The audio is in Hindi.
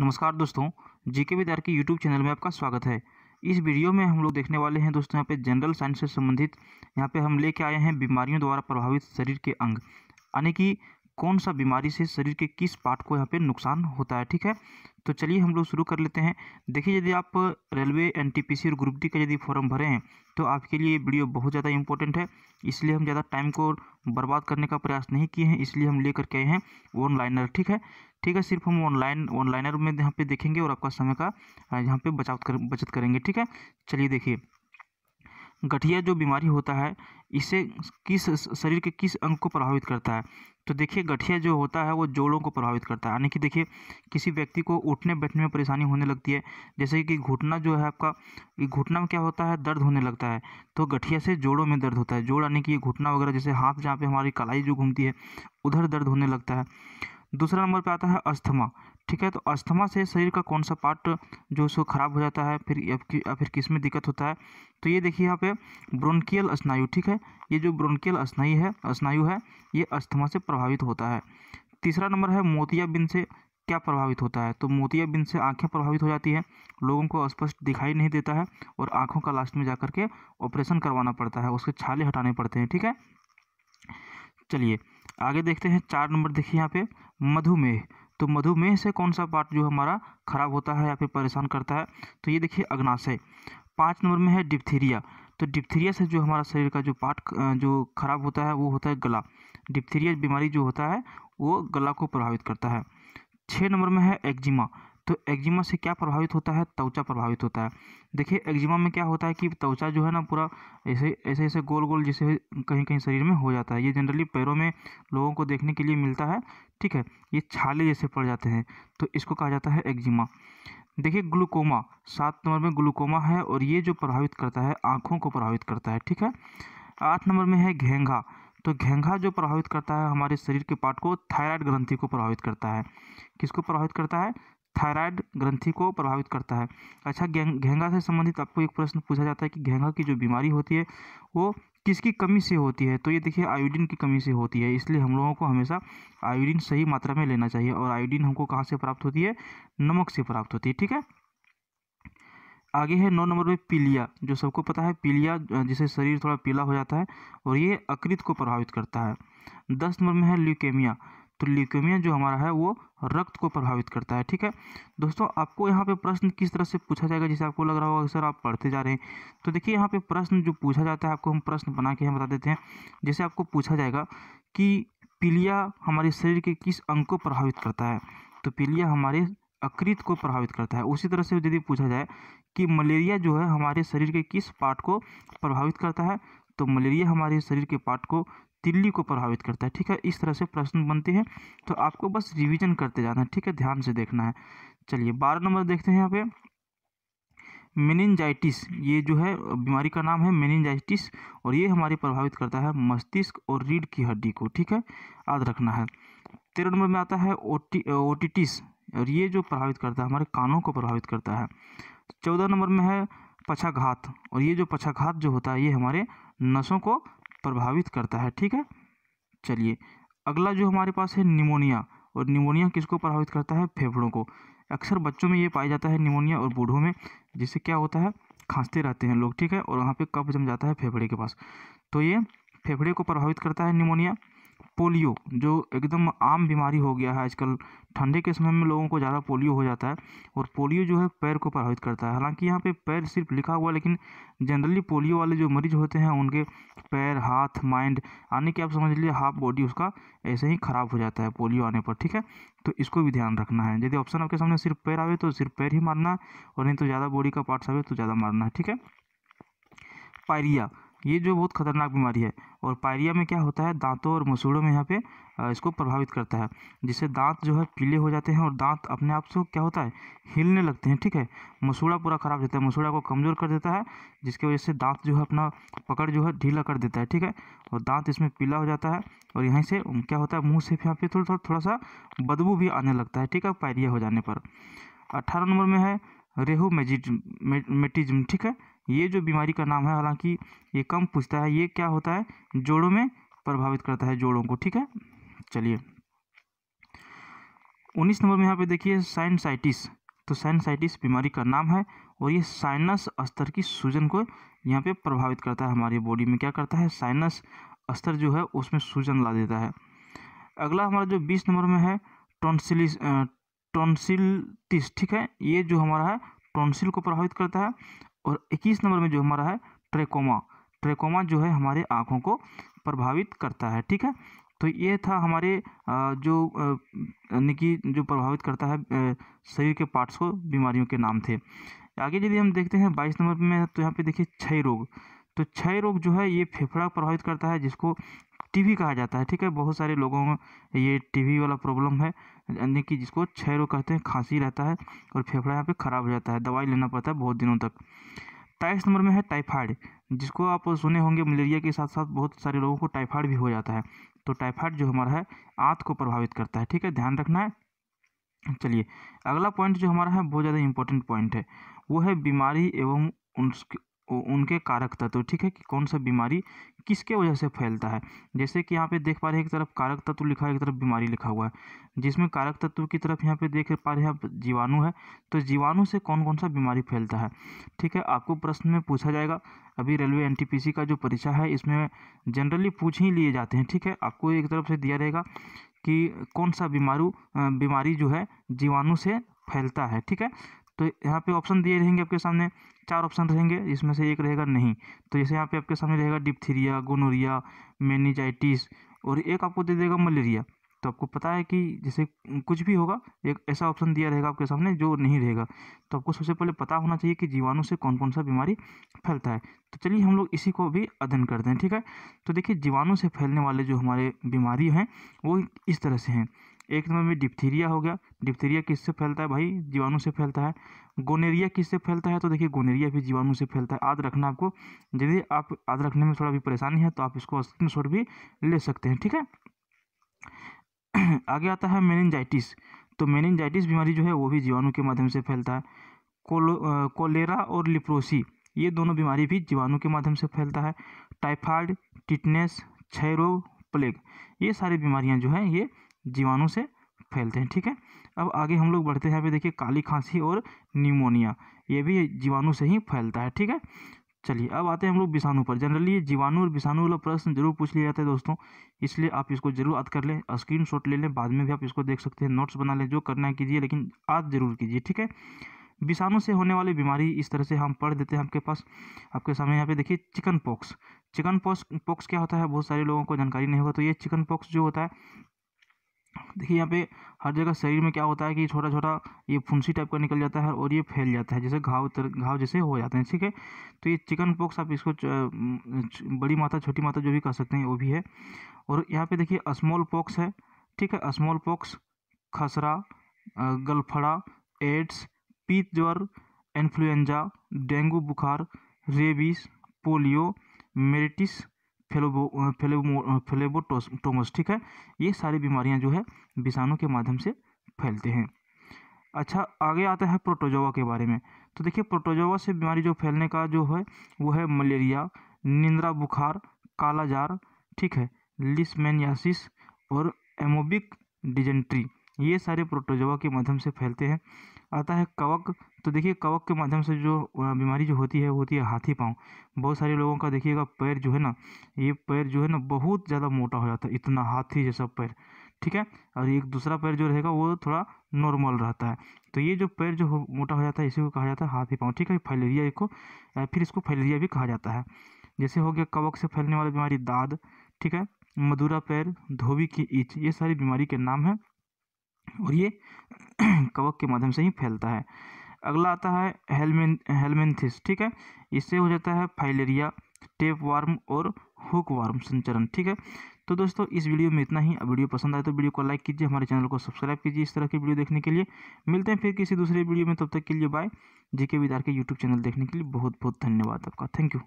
नमस्कार दोस्तों जीके के के यूट्यूब चैनल में आपका स्वागत है इस वीडियो में हम लोग देखने वाले हैं दोस्तों यहाँ पे जनरल साइंस से संबंधित यहाँ पे हम लेके आए हैं बीमारियों द्वारा प्रभावित शरीर के अंग यानी कि कौन सा बीमारी से शरीर के किस पार्ट को यहाँ पे नुकसान होता है ठीक है तो चलिए हम लोग शुरू कर लेते हैं देखिए यदि आप रेलवे एन और ग्रुप डी का यदि फॉर्म भरे हैं तो आपके लिए वीडियो बहुत ज़्यादा इंपॉर्टेंट है इसलिए हम ज़्यादा टाइम को बर्बाद करने का प्रयास नहीं किए हैं इसलिए हम लेकर के आए हैं ऑनलाइनर ठीक है ठीक है सिर्फ हम ऑनलाइन ऑनलाइनर में यहाँ पे देखेंगे और आपका समय का यहाँ पे बचाव कर बचत करेंगे ठीक है चलिए देखिए गठिया जो बीमारी होता है इसे किस शरीर के किस अंग को प्रभावित करता है तो देखिए गठिया जो होता है वो जोड़ों को प्रभावित करता है यानी कि देखिए किसी व्यक्ति को उठने बैठने में परेशानी होने लगती है जैसे कि घुटना जो है आपका घुटना में क्या होता है दर्द होने लगता है तो गठिया से जोड़ों में दर्द होता है जोड़ यानी कि घुटना वगैरह जैसे हाथ जहाँ पे हमारी कलाई जो घूमती है उधर दर्द होने लगता है दूसरा नंबर पे आता है अस्थमा ठीक है तो अस्थमा से शरीर का कौन सा पार्ट जो सो खराब हो जाता है फिर या फिर किस में दिक्कत होता है तो ये देखिए यहाँ पे ब्रोनकियल स्नायु ठीक है ये जो ब्रोनकियल स्नायु है स्नायु है ये अस्थमा से प्रभावित होता है तीसरा नंबर है बिंद से क्या प्रभावित होता है तो बिंद से आँखें प्रभावित हो जाती हैं लोगों को स्पष्ट दिखाई नहीं देता है और आँखों का लास्ट में जा के ऑपरेशन करवाना पड़ता है उसके छाले हटाने पड़ते हैं ठीक है चलिए आगे देखते हैं चार नंबर देखिए यहाँ पे मधुमेह तो मधुमेह से कौन सा पार्ट जो हमारा खराब होता है या फिर परेशान करता है तो ये देखिए अग्नाशय पाँच नंबर में है डिप्थीरिया तो डिप्थीरिया से जो हमारा शरीर का जो पार्ट जो खराब होता है वो होता है गला डिप्थीरिया बीमारी जो होता है वो गला को प्रभावित करता है छः नंबर में है एक्जिमा तो एक्जिमा से क्या प्रभावित होता है त्वचा प्रभावित होता है देखिए एक्जिमा में क्या होता है कि त्वचा जो है ना पूरा ऐसे ऐसे ऐसे गोल गोल जैसे कहीं कहीं शरीर में हो जाता है ये जनरली पैरों में लोगों को देखने के लिए मिलता है ठीक है ये छाले जैसे पड़ जाते हैं तो इसको कहा जाता है एक्जिमा देखिए ग्लूकोमा सात नंबर में ग्लूकोमा है और ये जो प्रभावित करता है आँखों को प्रभावित करता है ठीक है आठ नंबर में है घेंघा तो घेंघा जो प्रभावित करता है हमारे शरीर के पार्ट को थायराइड ग्रंथि को प्रभावित करता है किसको प्रभावित करता है थायराइड ग्रंथि को प्रभावित करता है अच्छा घेंगा से संबंधित आपको एक प्रश्न पूछा जाता है कि घेंगा की जो बीमारी होती है वो किसकी कमी से होती है तो ये देखिए आयोडीन की कमी से होती है इसलिए हम लोगों को हमेशा आयोडीन सही मात्रा में लेना चाहिए और आयोडीन हमको कहाँ से प्राप्त होती है नमक से प्राप्त होती है ठीक है आगे है नौ नंबर में पीलिया जो सबको पता है पीलिया जिसे शरीर थोड़ा पीला हो जाता है और ये अकृत को प्रभावित करता है दस नंबर में है ल्यूकेमिया तो ल्यूकेमिया जो हमारा है वो रक्त को प्रभावित करता है ठीक है दोस्तों आपको यहाँ पे प्रश्न किस तरह से पूछा जाएगा जैसे आपको लग रहा होगा सर आप पढ़ते जा रहे हैं तो देखिए यहाँ पे प्रश्न जो पूछा जाता है आपको हम प्रश्न बना के हम बता देते हैं जैसे आपको पूछा जाएगा कि पीलिया हमारे शरीर के किस अंग को प्रभावित करता है तो पीलिया हमारे अकृत को प्रभावित करता है उसी तरह से यदि पूछा जाए कि मलेरिया जो है हमारे शरीर के किस पार्ट को प्रभावित करता है तो मलेरिया हमारे शरीर के पार्ट को दिल्ली को प्रभावित करता है ठीक है इस तरह से प्रश्न बनते हैं तो आपको बस रिवीजन करते जाना है ठीक है ध्यान से देखना है चलिए बारह नंबर देखते हैं यहाँ पे मेनिनजाइटिस ये जो है बीमारी का नाम है मेनिनजाइटिस और ये हमारे प्रभावित करता है मस्तिष्क और रीढ़ की हड्डी को ठीक है याद रखना है तेरह नंबर में आता है ओटी ओटिटिस और ये जो प्रभावित करता है हमारे कानों को प्रभावित करता है चौदह नंबर में है पछाघात और ये जो पछाघात जो होता है ये हमारे नसों को प्रभावित करता है ठीक है चलिए अगला जो हमारे पास है निमोनिया और निमोनिया किसको प्रभावित करता है फेफड़ों को अक्सर बच्चों में ये पाया जाता है निमोनिया और बूढ़ों में जिससे क्या होता है खांसते रहते हैं लोग ठीक है और वहाँ पे कफ जम जाता है फेफड़े के पास तो ये फेफड़े को प्रभावित करता है निमोनिया पोलियो जो एकदम आम बीमारी हो गया है आजकल ठंडे के समय में लोगों को ज़्यादा पोलियो हो जाता है और पोलियो जो है पैर को प्रभावित करता है हालांकि यहाँ पे पैर सिर्फ लिखा हुआ है लेकिन जनरली पोलियो वाले जो मरीज होते हैं उनके पैर हाथ माइंड आने की आप समझ लीजिए हाफ बॉडी उसका ऐसे ही ख़राब हो जाता है पोलियो आने पर ठीक है तो इसको भी ध्यान रखना है यदि ऑप्शन आपके सामने सिर्फ पैर आवे तो सिर्फ पैर ही मारना है और नहीं तो ज़्यादा बॉडी का पार्ट्स आवे तो ज़्यादा मारना है ठीक है पायरिया ये जो बहुत खतरनाक बीमारी है और पायरिया में क्या होता है दांतों और मसूड़ों में यहाँ पे इसको प्रभावित करता है जिससे दांत जो है पीले हो जाते हैं और दांत अपने आप से क्या होता है हिलने लगते हैं ठीक है मसूड़ा पूरा खराब देता है मसूड़ा को कमज़ोर कर देता है जिसकी वजह से दांत जो है अपना पकड़ जो है ढीला कर देता है ठीक है और दांत इसमें पीला हो जाता है और यहीं से क्या होता है मुँह से यहाँ पर थोड़ा थोड़ा थोड़ा सा बदबू भी आने लगता है ठीक है पायरिया हो जाने पर अट्ठारह नंबर में है रेहू मेजिट मेटिज्म ठीक है ये जो बीमारी का नाम है हालांकि ये कम पूछता है ये क्या होता है जोड़ों में प्रभावित करता है जोड़ों को ठीक है चलिए उन्नीस नंबर में यहाँ पे देखिए साइनसाइटिस तो साइनसाइटिस बीमारी का नाम है और ये साइनस स्तर की सूजन को यहाँ पे प्रभावित करता है हमारी बॉडी में क्या करता है साइनस स्तर जो है उसमें सूजन ला देता है अगला हमारा जो बीस नंबर में है टॉन्सिलिस टॉन्सिल ठीक है ये जो हमारा है टॉन्सिल को प्रभावित करता है और इक्कीस नंबर में जो हमारा है ट्रेकोमा ट्रेकोमा जो है हमारे आँखों को प्रभावित करता है ठीक है तो ये था हमारे जो यानी कि जो प्रभावित करता है शरीर के पार्ट्स को बीमारियों के नाम थे आगे यदि हम देखते हैं बाईस नंबर में तो यहाँ पे देखिए क्षय रोग तो क्षय रोग जो है ये फेफड़ा प्रभावित करता है जिसको टी वी कहा जाता है ठीक है बहुत सारे लोगों में ये टी वी वाला प्रॉब्लम है यानी कि जिसको क्षय रोग कहते हैं खांसी रहता है और फेफड़ा यहाँ पे ख़राब हो जाता है दवाई लेना पड़ता है बहुत दिनों तक तेईस नंबर में है टाइफाइड जिसको आप सुने होंगे मलेरिया के साथ साथ बहुत सारे लोगों को टाइफाइड भी हो जाता है तो टाइफाइड जो हमारा है आँत को प्रभावित करता है ठीक है ध्यान रखना है चलिए अगला पॉइंट जो हमारा है बहुत ज़्यादा इंपॉर्टेंट पॉइंट है वो है बीमारी एवं उसके उनके कारक तत्व ठीक है कि कौन सा बीमारी किसके वजह से फैलता है जैसे कि यहाँ पे देख पा रहे हैं एक तरफ कारक तत्व लिखा है एक तरफ बीमारी लिखा हुआ है जिसमें कारक तत्व की तरफ यहाँ पे देख पा रहे हैं आप जीवाणु है तो जीवाणु से कौन कौन सा बीमारी फैलता है ठीक है आपको प्रश्न में पूछा जाएगा अभी रेलवे एन का जो परीक्षा है इसमें जनरली पूछ ही लिए जाते हैं ठीक है आपको एक तरफ से दिया रहेगा कि कौन सा बीमारू बीमारी जो है जीवाणु से फैलता है ठीक है तो यहाँ पे ऑप्शन दिए रहेंगे आपके सामने चार ऑप्शन रहेंगे इसमें से एक रहेगा नहीं तो जैसे यहाँ पे आपके सामने रहेगा डिप्थीरिया गोनोरिया मेनिजाइटिस और एक आपको दे देगा मलेरिया तो आपको पता है कि जैसे कुछ भी होगा एक ऐसा ऑप्शन दिया रहेगा आपके सामने जो नहीं रहेगा तो आपको सबसे पहले पता होना चाहिए कि जीवाणु से कौन कौन सा बीमारी फैलता है तो चलिए हम लोग इसी को भी अध्ययन करते हैं ठीक है तो देखिए जीवाणु से फैलने वाले जो हमारे बीमारी हैं वो इस तरह से हैं एक नंबर में डिप्थीरिया हो गया डिप्थीरिया किससे फैलता है भाई जीवाणु से फैलता है गोनेरिया किससे फैलता है तो देखिए गोनेरिया भी जीवाणु से फैलता है याद रखना आपको यदि आप याद रखने में थोड़ा भी परेशानी है तो आप इसको स्क्रीन भी ले सकते हैं ठीक है आगे आता है मेनिनजाइटिस तो मेनिनजाइटिस बीमारी जो है वो भी जीवाणु के माध्यम से फैलता है कोलो कोलेरा और लिप्रोसी ये दोनों बीमारी भी जीवाणु के माध्यम से फैलता है टाइफाइड टिटनेस क्षय रोग प्लेग ये सारी बीमारियां जो हैं ये जीवाणु से फैलते हैं ठीक है अब आगे हम लोग बढ़ते हैं यहाँ देखिए काली खांसी और निमोनिया ये भी जीवाणु से ही फैलता है ठीक है चलिए अब आते हैं हम लोग विषाणु पर जनरली ये जीवाणु और विषाणु वाला प्रश्न जरूर पूछ लिया जाता है दोस्तों इसलिए आप इसको जरूर याद कर लें स्क्रीन शॉट ले लें बाद में भी आप इसको देख सकते हैं नोट्स बना लें जो करना है कीजिए लेकिन याद जरूर कीजिए ठीक है विषाणु से होने वाली बीमारी इस तरह से हम पढ़ देते हैं आपके पास आपके सामने यहाँ पे देखिए chicken pox chicken pox pox क्या होता है बहुत सारे लोगों को जानकारी नहीं होगा तो ये चिकन पॉक्स जो होता है देखिए यहाँ पे हर जगह शरीर में क्या होता है कि छोटा छोटा ये फुंसी टाइप का निकल जाता है और ये फैल जाता है जैसे घाव तर घाव जैसे हो जाते हैं ठीक है तो ये चिकन पॉक्स आप इसको बड़ी माता छोटी माता जो भी कह सकते हैं वो भी है और यहाँ पे देखिए स्मॉल पॉक्स है ठीक है स्मॉल पॉक्स खसरा गलफड़ा एड्स पीत ज्वर इन्फ्लुएंजा डेंगू बुखार रेबीस पोलियो मेरिटिस फेलोबो फेलेबो फेलेबोटोटोमस ठीक है ये सारी बीमारियां जो है विषाणु के माध्यम से फैलते हैं अच्छा आगे आता है प्रोटोजोवा के बारे में तो देखिए प्रोटोजोवा से बीमारी जो फैलने का जो है वो है मलेरिया निंद्रा बुखार कालाजार ठीक है लिसमेनियासिस और एमोबिक डिजेंट्री ये सारे प्रोटोजोवा के माध्यम से फैलते हैं आता है कवक तो देखिए कवक के माध्यम से जो बीमारी जो होती है वो होती है हाथी पाँव बहुत सारे लोगों का देखिएगा पैर जो है ना ये पैर जो है ना बहुत ज़्यादा मोटा हो जाता है इतना हाथी जैसा पैर ठीक है और एक दूसरा पैर जो रहेगा वो थोड़ा नॉर्मल रहता है तो ये जो पैर जो मोटा हो जाता है इसी को कहा जाता है हाथी पाँव ठीक है फैलेरिया को फिर इसको फैलेरिया भी कहा जाता है जैसे हो गया कवक से फैलने वाली बीमारी दाद ठीक है मधुरा पैर धोबी की ईच ये सारी बीमारी के नाम हैं और ये कवक के माध्यम से ही फैलता है अगला आता है हेलमेन हेलमेंथिस ठीक है इससे हो जाता है फाइलेरिया टेप वार्म और हुक वार्म संचरण ठीक है तो दोस्तों इस वीडियो में इतना ही अब वीडियो पसंद आए तो वीडियो को लाइक कीजिए हमारे चैनल को सब्सक्राइब कीजिए इस तरह की वीडियो देखने के लिए मिलते हैं फिर किसी दूसरे वीडियो में तब तक के लिए बाय जी के विदार के यूट्यूब चैनल देखने के लिए बहुत बहुत धन्यवाद आपका थैंक यू